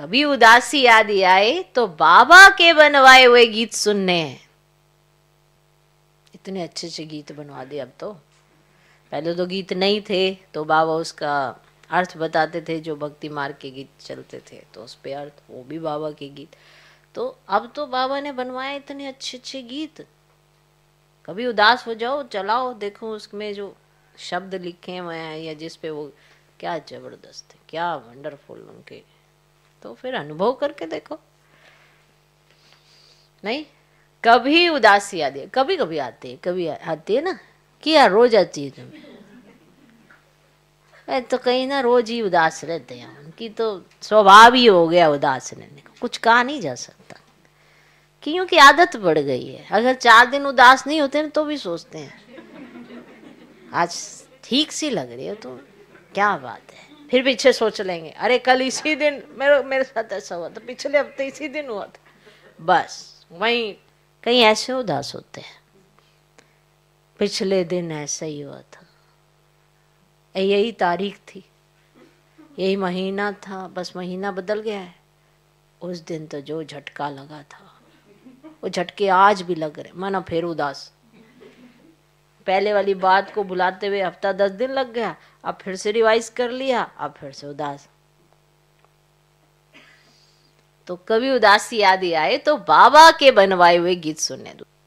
कभी उदासी आदि आए तो बाबा के बनवाए हुए गीत सुनने इतने अच्छे अच्छे गीत बनवा दिए अब तो पहले तो गीत नहीं थे तो बाबा उसका अर्थ बताते थे जो भक्ति मार्ग के गीत चलते थे तो उस पे अर्थ वो भी बाबा के गीत तो अब तो बाबा ने बनवाए इतने अच्छे अच्छे गीत कभी उदास हो जाओ चलाओ देखो उसमें जो शब्द लिखे हुए हैं या जिसपे पे वो क्या जबरदस्त है क्या वंडरफुल उनके तो फिर अनुभव करके देखो नहीं कभी उदासी आती है कभी कभी आती है कभी आती है ना कि यार रोज आती है तुम्हें तो कहीं ना रोज ही उदास रहते हैं उनकी तो स्वभाव ही हो गया उदास रहने का कुछ कहा नहीं जा सकता क्योंकि आदत बढ़ गई है अगर चार दिन उदास नहीं होते ना तो भी सोचते हैं आज ठीक सी लग रही है तो क्या बात है फिर पीछे सोच लेंगे अरे कल इसी दिन मेरे मेरे साथ ऐसा हुआ था पिछले हफ्ते इसी दिन हुआ था बस वही कहीं ऐसे उदास होते हैं पिछले दिन ऐसा ही हुआ था यही तारीख थी यही महीना था बस महीना बदल गया है उस दिन तो जो झटका लगा था वो झटके आज भी लग रहे मना फिर उदास पहले वाली बात को बुलाते हुए हफ्ता दस दिन लग गया अब फिर से रिवाइज कर लिया अब फिर से उदास तो कभी उदासी याद आए तो बाबा के बनवाए हुए गीत सुनने दो